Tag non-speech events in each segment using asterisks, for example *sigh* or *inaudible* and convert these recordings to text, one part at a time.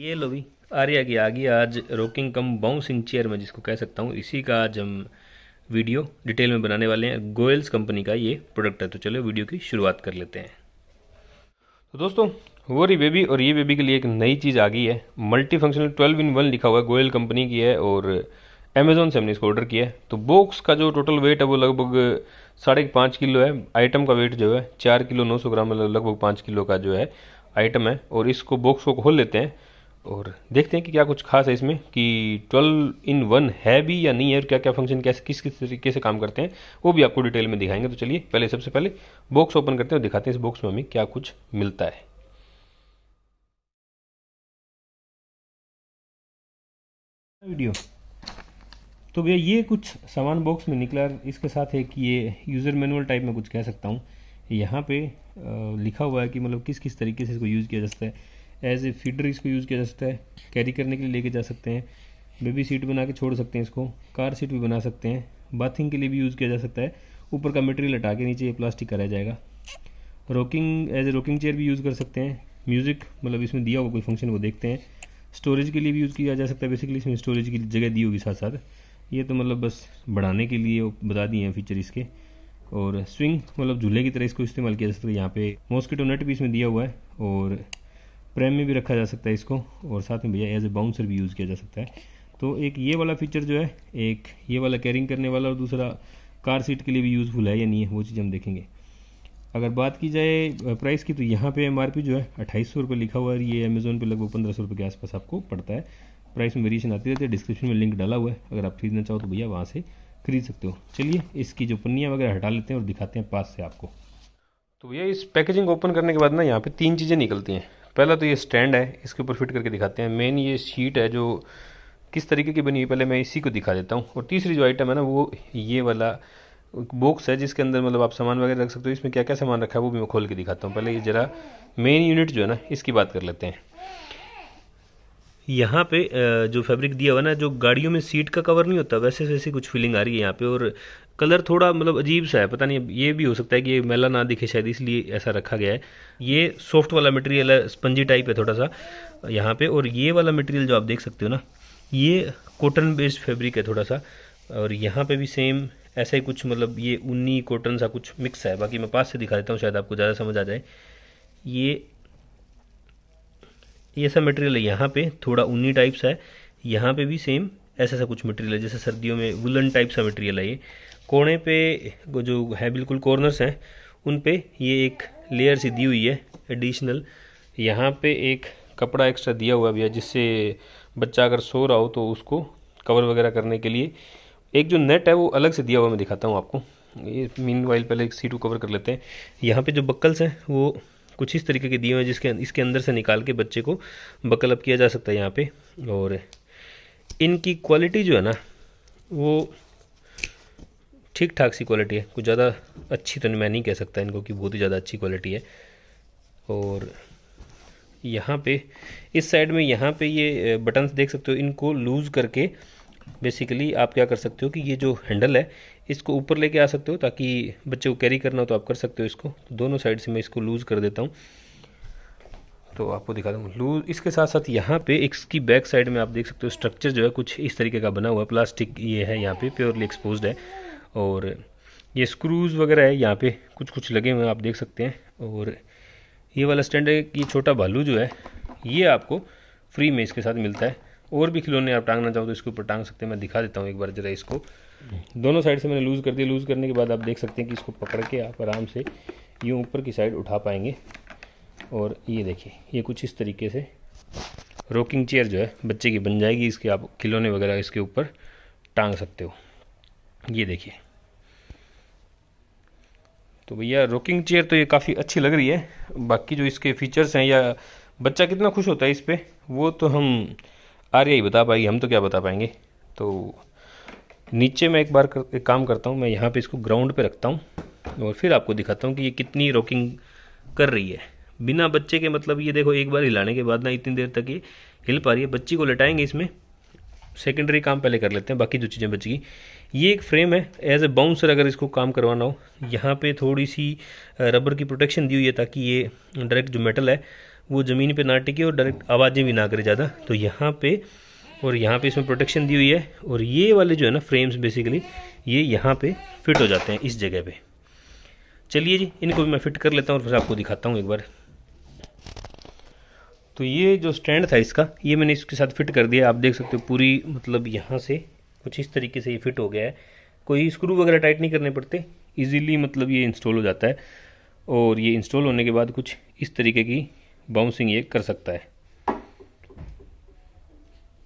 ये लो भी आर्या की आ गई आज रोकिंग कम बाउंसिंग चेयर में जिसको कह सकता हूँ इसी का आज हम वीडियो डिटेल में बनाने वाले हैं गोयल्स कंपनी का ये प्रोडक्ट है तो चलो वीडियो की शुरुआत कर लेते हैं तो दोस्तों वो रही बेबी और ये बेबी के लिए एक नई चीज़ आ गई है multi functional twelve in one लिखा हुआ है गोयल कंपनी की है और अमेजोन से हमने इसको ऑर्डर किया है तो बॉक्स का जो टोटल वेट है वो लगभग साढ़े पाँच किलो है आइटम का वेट जो है चार किलो नौ सौ ग्राम लगभग पाँच किलो का जो है आइटम है और इसको बॉक्स को खोल लेते हैं और देखते हैं कि क्या कुछ खास है इसमें कि 12 इन वन है भी या नहीं है और क्या क्या फंक्शन कैसे किस किस तरीके से काम करते हैं वो भी आपको डिटेल में दिखाएंगे तो चलिए पहले सबसे पहले बॉक्स ओपन करते हैं और दिखाते हैं इस बॉक्स में हमें क्या कुछ मिलता है वीडियो तो भैया ये कुछ सामान बॉक्स में निकला इसके साथ है कि ये यूज़र मैनुअल टाइप में कुछ कह सकता हूँ यहाँ पे लिखा हुआ है कि मतलब किस किस तरीके से इसको यूज़ किया जा सकता है एज ए फीडर इसको यूज़ किया जा सकता है कैरी करने के लिए लेके जा सकते हैं बेबी सीट बना के छोड़ सकते हैं इसको कार सीट भी बना सकते हैं बाथिंग के लिए भी यूज़ किया जा सकता है ऊपर का मटेरियल हटा के नीचे प्लास्टिक कराया जाएगा rocking as a rocking chair भी यूज़ कर सकते हैं म्यूज़िक मतलब इसमें दिया होगा कोई फंक्शन वो देखते हैं स्टोरेज के लिए भी यूज़ किया जा सकता है बेसिकली इसमें स्टोरेज की जगह दी होगी साथ साथ ये तो मतलब बस बढ़ाने के लिए बता दिए हैं फीचर इसके और स्विंग मतलब झूले की तरह इसको इस्तेमाल किया जा सकता है यहाँ पे मॉस्किटो नेट भी इसमें दिया हुआ है और प्रेम में भी रखा जा सकता है इसको और साथ में भैया एज ए बाउंसर भी यूज़ किया जा सकता है तो एक ये वाला फीचर जो है एक ये वाला कैरिंग करने वाला और दूसरा कार सीट के लिए भी यूज़फुल है या नहीं है वो चीज़ हम देखेंगे अगर बात की जाए प्राइस की तो यहाँ पे एम जो है अट्ठाईस सौ रुपये लिखा हुआ है ये अमेज़ोन पे लगभग पंद्रह सौ रुपये के आसपास आपको पड़ता है प्राइस में वेरिएशन आती रहती है डिस्क्रिप्शन में लिंक डाला हुआ है अगर आप खरीदना चाहो तो भैया वहाँ से खरीद सकते हो चलिए इसकी जो पन्नियाँ वगैरह हटा लेते हैं और दिखाते हैं पास से आपको तो भैया इस पैकेजिंग ओपन करने के बाद ना यहाँ पर तीन चीज़ें निकलती हैं पहला तो ये स्टैंड है इसके ऊपर फिट करके दिखाते हैं मेन ये शीट है जो किस तरीके की बनी हुई पहले मैं इसी को दिखा देता हूँ और तीसरी जो आइटम है ना वो ये वाला बॉक्स है जिसके अंदर मतलब आप सामान वगैरह रख सकते हो इसमें क्या क्या सामान रखा है वो भी मैं खोल के दिखाता हूँ पहले ये ज़रा मेन यूनिट जो है ना इसकी बात कर लेते हैं यहाँ पे जो फैब्रिक दिया हुआ ना जो गाड़ियों में सीट का कवर नहीं होता वैसे वैसे कुछ फीलिंग आ रही है यहाँ पे और कलर थोड़ा मतलब अजीब सा है पता नहीं ये भी हो सकता है कि ये मेला ना दिखे शायद इसलिए ऐसा रखा गया है ये सॉफ्ट वाला मटेरियल है स्पंजी टाइप है थोड़ा सा यहाँ पे और ये वाला मटेरियल जो आप देख सकते हो ना ये कॉटन बेस्ड फैब्रिक है थोड़ा सा और यहाँ पे भी सेम ऐसा ही कुछ मतलब ये ऊनी कॉटन सा कुछ मिक्स है बाकी मैं पास से दिखा देता हूँ शायद आपको ज़्यादा समझ आ जाए ये ये सा मटेरियल है यहाँ पे थोड़ा ऊनी टाइप सा है यहाँ पे भी सेम ऐसा सा कुछ मटेरियल है जैसे सर्दियों में वुलन टाइप सा मटेरियल है ये कोने पे जो है बिल्कुल कॉर्नर्स हैं उन पे ये एक लेयर सी दी हुई है एडिशनल यहाँ पे एक कपड़ा एक्स्ट्रा दिया हुआ भी है जिससे बच्चा अगर सो रहा हो तो उसको कवर वगैरह करने के लिए एक जो नेट है वो अलग से दिया हुआ मैं दिखाता हूँ आपको ये मीन वाइल पहले एक सीट को कवर कर लेते हैं यहाँ पे जो बक्कल्स हैं वो कुछ इस तरीके के दिए हुए हैं जिसके इसके अंदर से निकाल के बच्चे को बकल अप किया जा सकता है यहाँ पे और इनकी क्वालिटी जो है ना वो ठीक ठाक सी क्वालिटी है कुछ ज़्यादा अच्छी तो मैं नहीं कह सकता इनको कि बहुत ही ज़्यादा अच्छी क्वालिटी है और यहाँ पे इस साइड में यहाँ पे ये बटन्स देख सकते हो इनको लूज़ करके बेसिकली आप क्या कर सकते हो कि ये जो हैंडल है इसको ऊपर लेके आ सकते हो ताकि बच्चे को कैरी करना हो तो आप कर सकते हो इसको तो दोनों साइड से मैं इसको लूज़ कर देता हूँ तो आपको दिखा दूँ लूज इसके साथ साथ यहाँ पे इसकी बैक साइड में आप देख सकते हो स्ट्रक्चर जो है कुछ इस तरीके का बना हुआ है प्लास्टिक ये है यहाँ पे प्योरली एक्सपोज्ड है और ये स्क्रूज़ वगैरह है यहाँ पे कुछ कुछ लगे हुए हैं आप देख सकते हैं और ये वाला स्टैंड है ये छोटा भालू जो है ये आपको फ्री में इसके साथ मिलता है और भी खिलौने आप टांगना चाहो तो इसके ऊपर टांग सकते हैं मैं दिखा देता हूँ एक बार ज़रा इसको दोनों साइड से मैंने लूज़ कर दिया लूज़ करने के बाद आप देख सकते हैं कि इसको पकड़ के आप आराम से यूँ ऊपर की साइड उठा पाएंगे और ये देखिए ये कुछ इस तरीके से रोकिंग चेयर जो है बच्चे की बन जाएगी इसके आप खिलौने वगैरह इसके ऊपर टांग सकते हो ये देखिए तो भैया रोकिंग चेयर तो ये काफ़ी अच्छी लग रही है बाकी जो इसके फीचर्स हैं या बच्चा कितना खुश होता है इस पर वो तो हम आर्या ही बता पाएगी हम तो क्या बता पाएंगे तो नीचे मैं एक बार कर, एक काम करता हूँ मैं यहाँ पे इसको ग्राउंड पे रखता हूँ और फिर आपको दिखाता हूँ कि ये कितनी रॉकिंग कर रही है बिना बच्चे के मतलब ये देखो एक बार हिलाने के बाद ना इतनी देर तक ये हिल पा रही है बच्ची को लटाएंगे इसमें सेकेंडरी काम पहले कर लेते हैं बाकी जो चीज़ें गई ये एक फ्रेम है एज ए बाउंसर अगर इसको काम करवाना हो यहाँ पे थोड़ी सी रबर की प्रोटेक्शन दी हुई है ताकि ये डायरेक्ट जो मेटल है वो ज़मीन पे ना टिके और डायरेक्ट आवाज़ें भी ना करे ज़्यादा तो यहाँ पे और यहाँ पे इसमें प्रोटेक्शन दी हुई है और ये वाले जो है ना फ्रेम्स बेसिकली ये यहाँ पर फिट हो जाते हैं इस जगह पर चलिए जी इनको भी मैं फिट कर लेता हूँ और फिर आपको दिखाता हूँ एक बार तो ये जो स्टैंड था इसका ये मैंने इसके साथ फिट कर दिया आप देख सकते हो पूरी मतलब यहाँ से कुछ इस तरीके से ये फिट हो गया है कोई स्क्रू वगैरह टाइट नहीं करने पड़ते इज़ीली मतलब ये इंस्टॉल हो जाता है और ये इंस्टॉल होने के बाद कुछ इस तरीके की बाउंसिंग ये कर सकता है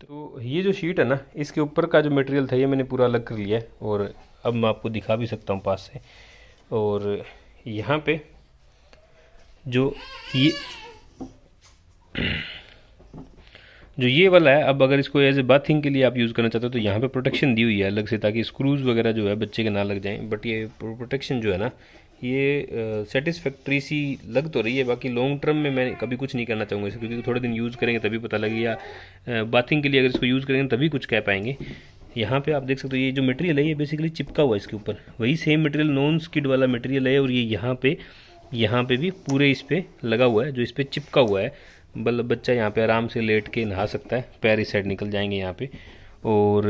तो ये जो शीट है ना इसके ऊपर का जो मटेरियल था ये मैंने पूरा अलग कर लिया है और अब मैं आपको दिखा भी सकता हूँ पास से और यहाँ पे जो ये *clears throat* जो ये वाला है अब अगर इसको एज ए बाथिंग के लिए आप यूज़ करना चाहते हो तो यहाँ पे प्रोटेक्शन दी हुई है अलग से ताकि स्क्रूज़ वगैरह जो है बच्चे के ना लग जाएं बट ये प्रोटेक्शन जो है ना ये सेटिस्फैक्ट्री सी लग तो रही है बाकी लॉन्ग टर्म में मैं कभी कुछ नहीं करना चाहूँगा इसे क्योंकि थोड़े दिन यूज़ करेंगे तभी पता लगे या बाथिंग के लिए अगर इसको यूज़ करेंगे तभी कुछ कह पाएंगे यहाँ पे आप देख सकते हो ये जो मटेरियल है ये बेसिकली चिपका हुआ है इसके ऊपर वही सेम मटेरियल नॉन स्किड वाला मटेरियल है और ये यहाँ पे यहाँ पे भी पूरे इस पर लगा हुआ है जो इस पर चिपका हुआ है मतलब बच्चा यहाँ पे आराम से लेट के नहा सकता है पैर इस साइड निकल जाएंगे यहाँ पे और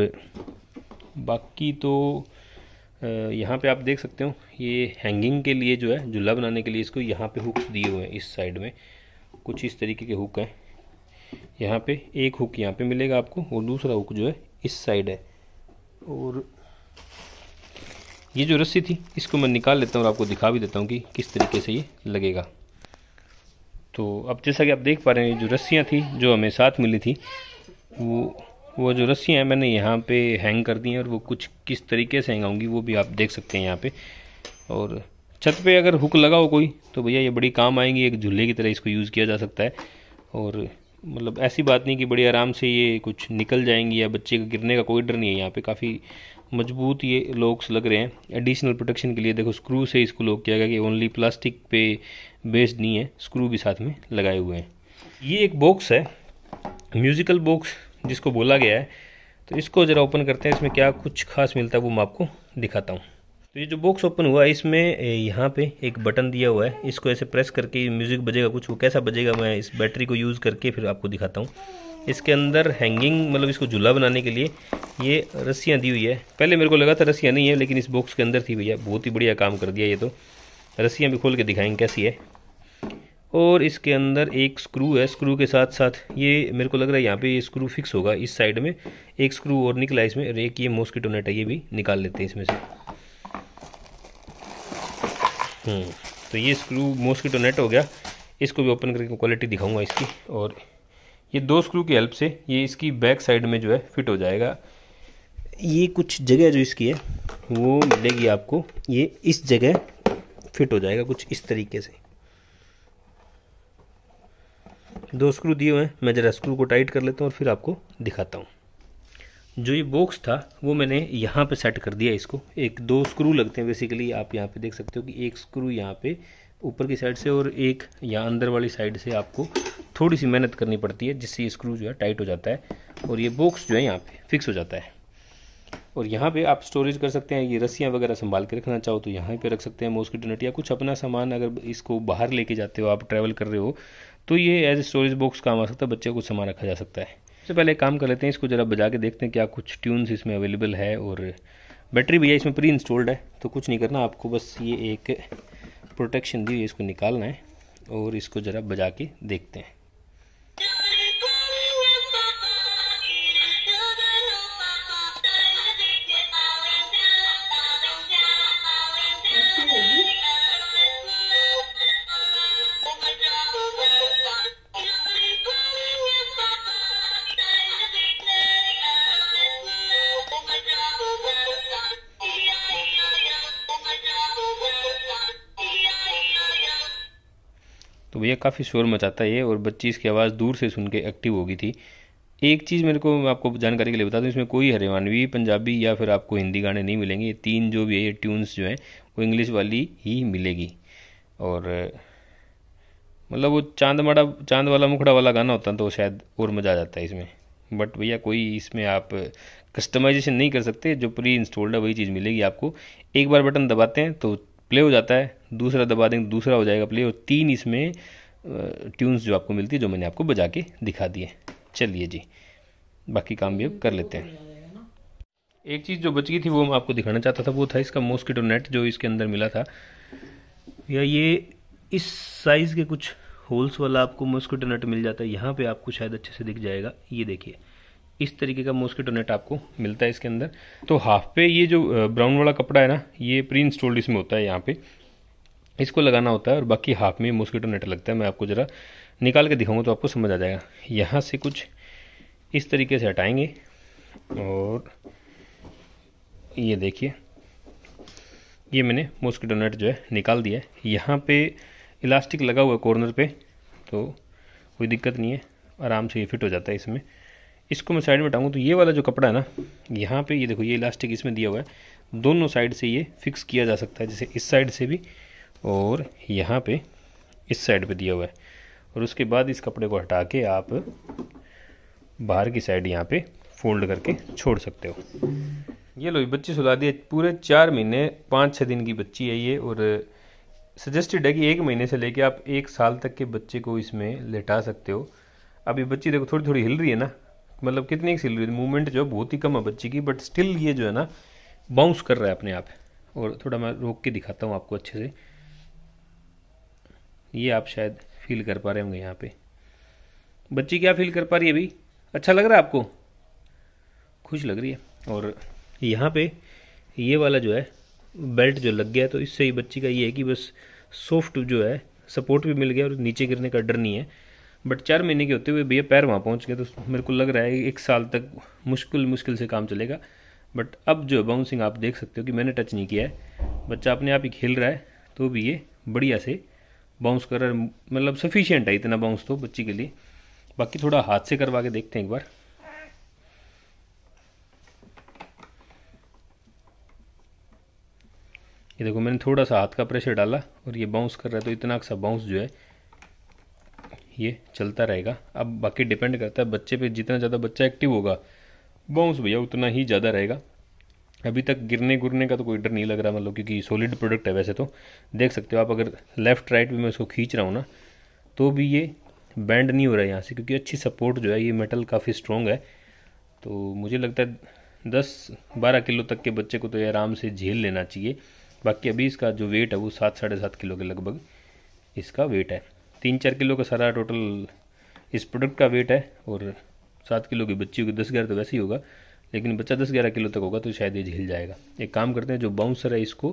बाकी तो यहाँ पे आप देख सकते हो ये हैंगिंग के लिए जो है झूला बनाने के लिए इसको यहाँ पे हुक्स दिए हुए हैं इस साइड में कुछ इस तरीके के हुक हैं यहाँ पे एक हुक यहाँ पे मिलेगा आपको और दूसरा हुक जो है इस साइड है और ये जो रस्सी थी इसको मैं निकाल लेता हूँ और आपको दिखा भी देता हूँ कि किस तरीके से ये लगेगा तो अब जैसा कि आप देख पा रहे हैं जो रस्सियाँ थी जो हमें साथ मिली थी वो वो जो रस्सियाँ हैं मैंने यहाँ पे हैंग कर दी हैं और वो कुछ किस तरीके से हैंग होंगी वो भी आप देख सकते हैं यहाँ पे और छत पे अगर हुक लगा हो कोई तो भैया ये बड़ी काम आएंगी एक झूले की तरह इसको यूज़ किया जा सकता है और मतलब ऐसी बात नहीं कि बड़ी आराम से ये कुछ निकल जाएंगी या बच्चे का गिरने का कोई डर नहीं है यहाँ पर काफ़ी मजबूत ये लॉक्स लग रहे हैं एडिशनल प्रोटेक्शन के लिए देखो स्क्रू से इसको लॉक किया गया कि ओनली प्लास्टिक पे बेस्ड नहीं है स्क्रू भी साथ में लगाए हुए हैं ये एक बॉक्स है म्यूज़िकल बॉक्स जिसको बोला गया है तो इसको ज़रा ओपन करते हैं इसमें क्या कुछ खास मिलता है वो मैं आपको दिखाता हूँ तो ये जो बॉक्स ओपन हुआ है इसमें यहाँ पे एक बटन दिया हुआ है इसको ऐसे प्रेस करके म्यूज़िक बजेगा कुछ वो कैसा बजेगा मैं इस बैटरी को यूज़ करके फिर आपको दिखाता हूँ इसके अंदर हैंगिंग मतलब इसको झूला बनाने के लिए ये रस्सियाँ दी हुई है पहले मेरे को लगा था रस्सियाँ नहीं है लेकिन इस बॉक्स के अंदर थी भैया बहुत ही बढ़िया काम कर दिया ये तो रस्सियाँ भी खोल के दिखाएंगे कैसी है और इसके अंदर एक स्क्रू है स्क्रू के साथ साथ ये मेरे को लग रहा है यहाँ पे ये स्क्रू फिक्स होगा इस साइड में एक स्क्रू और निकला इसमें और एक ये मॉस्किटो नेट है ये भी निकाल लेते हैं इसमें से हम्म, तो ये स्क्रू मॉस्किटो नेट हो गया इसको भी ओपन करके क्वालिटी दिखाऊंगा इसकी और ये दो स्क्रू की हेल्प से ये इसकी बैक साइड में जो है फिट हो जाएगा ये कुछ जगह जो इसकी है वो मिलेगी आपको ये इस जगह फिट हो जाएगा कुछ इस तरीके से दो स्क्रू दिए हुए हैं मैं ज़रा स्क्रू को टाइट कर लेता हूँ और फिर आपको दिखाता हूँ जो ये बॉक्स था वो मैंने यहाँ पे सेट कर दिया इसको एक दो स्क्रू लगते हैं बेसिकली आप यहाँ पे देख सकते हो कि एक स्क्रू यहाँ पे ऊपर की साइड से और एक यहाँ अंदर वाली साइड से आपको थोड़ी सी मेहनत करनी पड़ती है जिससे ये स्क्रू जो है टाइट हो जाता है और ये बॉक्स जो है यहाँ पे फिक्स हो जाता है और यहाँ पे आप स्टोरेज कर सकते हैं ये रस्सियाँ वगैरह संभाल के रखना चाहो तो यहाँ पे रख सकते हैं मॉस्किटो नेट या कुछ अपना सामान अगर इसको बाहर लेके जाते हो आप ट्रैवल कर रहे हो तो ये एज ए स्टोरेज बॉक्स काम आ सकता है बच्चे को सामान रखा जा सकता है सबसे पहले काम कर लेते हैं इसको ज़रा बजा के देखते हैं क्या कुछ ट्यून्स इसमें अवेलेबल है और बैटरी भी है इसमें प्री इंस्टॉल्ड है तो कुछ नहीं करना आपको बस ये एक प्रोटेक्शन दी हुई इसको निकालना है और इसको ज़रा बजा के देखते हैं भैया काफ़ी शोर मचाता है ये और बच्ची इसकी आवाज़ दूर से सुन के एक्टिव हो गई थी एक चीज़ मेरे को आपको जानकारी के लिए बता दूँ इसमें कोई हरियाणवी पंजाबी या फिर आपको हिंदी गाने नहीं मिलेंगे ये तीन जो भी है ये ट्यून्स जो हैं वो इंग्लिश वाली ही मिलेगी और मतलब वो चांद माड़ा चांद वाला मुखड़ा वाला गाना होता तो शायद और मज़ा आ जाता है इसमें बट भैया कोई इसमें आप कस्टमाइजेशन नहीं कर सकते जो प्री इंस्टॉल्ड है वही चीज़ मिलेगी आपको एक बार बटन दबाते हैं तो प्ले हो जाता है दूसरा दबा देंगे दूसरा हो जाएगा प्ले और तीन इसमें ट्यून्स जो आपको मिलती है जो मैंने आपको बजा के दिखा दिए चलिए जी बाकी काम भी अब कर लेते हैं एक चीज़ जो बच गई थी वो मैं आपको दिखाना चाहता था वो था इसका मॉस्किटो नेट जो इसके अंदर मिला था या ये इस साइज़ के कुछ होल्स वाला आपको मॉस्किटो नेट मिल जाता है यहाँ पे आपको शायद अच्छे से दिख जाएगा ये देखिए इस तरीके का मॉस्किटो नेट आपको मिलता है इसके अंदर तो हाफ पे ये जो ब्राउन वाला कपड़ा है ना ये प्री इंस्टॉल्ड इसमें होता है यहाँ पे इसको लगाना होता है और बाकी हाफ में मॉस्किटो नेट लगता है मैं आपको ज़रा निकाल के दिखाऊंगा तो आपको समझ आ जाएगा यहाँ से कुछ इस तरीके से हटाएंगे और ये देखिए ये मैंने मॉस्किटो नेट जो है निकाल दिया है यहाँ पे इलास्टिक लगा हुआ है कॉर्नर पर तो कोई दिक्कत नहीं है आराम से ये फिट हो जाता है इसमें इसको मैं साइड में हटाऊँ तो ये वाला जो कपड़ा है ना यहाँ पे ये देखो ये इलास्टिक इसमें दिया हुआ है दोनों साइड से ये फिक्स किया जा सकता है जैसे इस साइड से भी और यहाँ पे इस साइड पे दिया हुआ है और उसके बाद इस कपड़े को हटा के आप बाहर की साइड यहाँ पे फोल्ड करके छोड़ सकते हो ये लो बच्ची सुला दी पूरे चार महीने पाँच छः दिन की बच्ची है ये और सजेस्टेड है कि एक महीने से लेके आप एक साल तक के बच्चे को इसमें लेटा सकते हो अभी बच्ची देखो थोड़ी थोड़ी हिल रही है ना मतलब कितनी एक सिल रही थी मूवमेंट जो बहुत ही कम है बच्ची की बट स्टिल ये जो है ना बाउंस कर रहा है अपने आप और थोड़ा मैं रोक के दिखाता हूँ आपको अच्छे से ये आप शायद फील कर पा रहे होंगे यहाँ पे बच्ची क्या फील कर पा रही है अभी अच्छा लग रहा है आपको खुश लग रही है और यहाँ पे ये वाला जो है बेल्ट जो लग गया तो इससे ही बच्ची का ये है कि बस सॉफ्ट जो है सपोर्ट भी मिल गया और नीचे गिरने का डर नहीं है बट चार महीने के होते हुए भैया पैर वहाँ पहुँच गए तो मेरे को लग रहा है एक साल तक मुश्किल मुश्किल से काम चलेगा बट अब जो है बाउंसिंग आप देख सकते हो कि मैंने टच नहीं किया है बच्चा अपने आप ही खेल रहा है तो भी ये बढ़िया से बाउंस कर रहा है मतलब सफिशियंट है इतना बाउंस तो बच्ची के लिए बाकी थोड़ा हाथ से करवा के देखते हैं एक बार ये देखो मैंने थोड़ा सा हाथ का प्रेशर डाला और ये बाउंस कर रहा है तो इतना सा बाउंस जो है ये चलता रहेगा अब बाकी डिपेंड करता है बच्चे पे जितना ज़्यादा बच्चा एक्टिव होगा बाउंस भैया उतना ही ज़्यादा रहेगा अभी तक गिरने गुरने का तो कोई डर नहीं लग रहा मतलब क्योंकि सॉलिड प्रोडक्ट है वैसे तो देख सकते हो आप अगर लेफ़्ट राइट भी मैं इसको खींच रहा हूँ ना तो भी ये बैंड नहीं हो रहा है यहाँ से क्योंकि अच्छी सपोर्ट जो है ये मेटल काफ़ी स्ट्रॉन्ग है तो मुझे लगता है दस बारह किलो तक के बच्चे को तो ये आराम से झेल लेना चाहिए बाकी अभी इसका जो वेट है वो सात साढ़े सात किलो के लगभग इसका वेट है तीन चार किलो का सारा टोटल इस प्रोडक्ट का वेट है और सात किलो की बच्ची होगी दस ग्यारह तो वैसे ही होगा लेकिन बच्चा दस ग्यारह किलो तक होगा तो शायद ये झील जाएगा एक काम करते हैं जो बाउंसर है इसको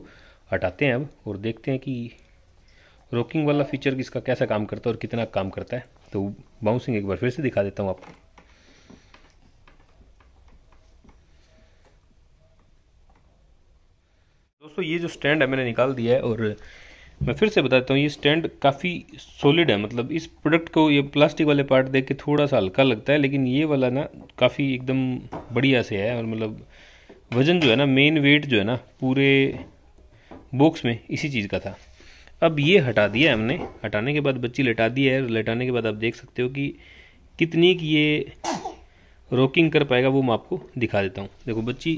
हटाते हैं अब और देखते हैं कि रोकिंग वाला फीचर इसका कैसा काम करता है और कितना काम करता है तो बाउंसिंग एक बार फिर से दिखा देता हूँ आपको दोस्तों ये जो स्टैंड है मैंने निकाल दिया है और मैं फिर से बताता हूँ ये स्टैंड काफ़ी सॉलिड है मतलब इस प्रोडक्ट को ये प्लास्टिक वाले पार्ट देख के थोड़ा सा हल्का लगता है लेकिन ये वाला ना काफ़ी एकदम बढ़िया से है और मतलब वज़न जो है ना मेन वेट जो है ना पूरे बॉक्स में इसी चीज़ का था अब ये हटा दिया है हमने हटाने के बाद बच्ची लटा दी है लटाने के बाद आप देख सकते हो कि कितनी की ये रॉकिंग कर पाएगा वो मैं आपको दिखा देता हूँ देखो बच्ची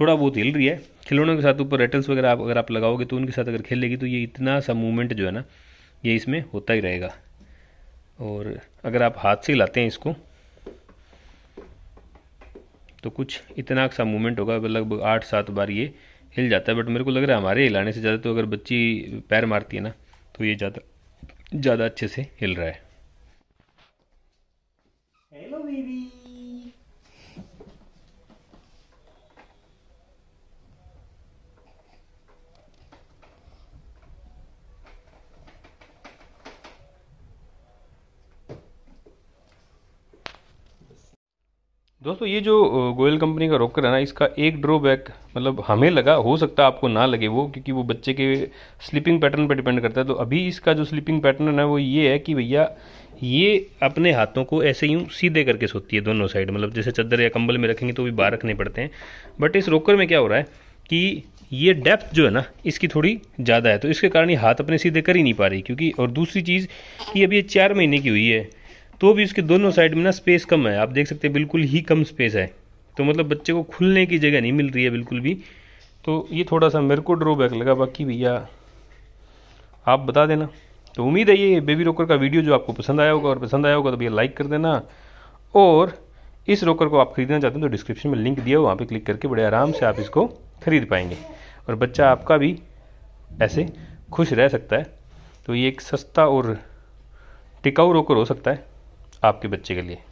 थोड़ा बहुत हिल रही है खिलौनों के साथ ऊपर रेटल्स वगैरह आप अगर आप लगाओगे तो उनके साथ अगर खेलेगी तो ये इतना सा मूवमेंट जो है ना ये इसमें होता ही रहेगा और अगर आप हाथ से लाते हैं इसको तो कुछ इतना सा मूवमेंट होगा लगभग आठ सात बार ये हिल जाता है बट मेरे को लग रहा है हमारे हिलाने से ज़्यादा तो अगर बच्ची पैर मारती है ना तो ये ज़्यादा ज़्यादा अच्छे से हिल रहा है दोस्तों ये जो गोयल कंपनी का रॉकर है ना इसका एक ड्रॉबैक मतलब हमें लगा हो सकता है आपको ना लगे वो क्योंकि वो बच्चे के स्लीपिंग पैटर्न पर डिपेंड करता है तो अभी इसका जो स्लीपिंग पैटर्न है वो ये है कि भैया ये अपने हाथों को ऐसे यूँ सीधे करके सोती है दोनों साइड मतलब जैसे चादर या कंबल में रखेंगे तो भी बाहर रखने पड़ते हैं बट इस रोकर में क्या हो रहा है कि ये डेप्थ जो है ना इसकी थोड़ी ज़्यादा है तो इसके कारण ये हाथ अपने सीधे कर ही नहीं पा रही क्योंकि और दूसरी चीज़ कि अभी ये चार महीने की हुई है तो भी उसके दोनों साइड में ना स्पेस कम है आप देख सकते हैं बिल्कुल ही कम स्पेस है तो मतलब बच्चे को खुलने की जगह नहीं मिल रही है बिल्कुल भी तो ये थोड़ा सा मेरे को ड्रॉबैक लगा बाकी भैया आप बता देना तो उम्मीद है ये बेबी रोकर का वीडियो जो आपको पसंद आया होगा और पसंद आया होगा तो भैया लाइक कर देना और इस रोकर को आप खरीदना चाहते हैं तो डिस्क्रिप्शन में लिंक दिया वहाँ पे क्लिक करके बड़े आराम से आप इसको खरीद पाएंगे और बच्चा आपका भी ऐसे खुश रह सकता है तो ये एक सस्ता और टिकाऊ रोकर हो सकता है आपके बच्चे के लिए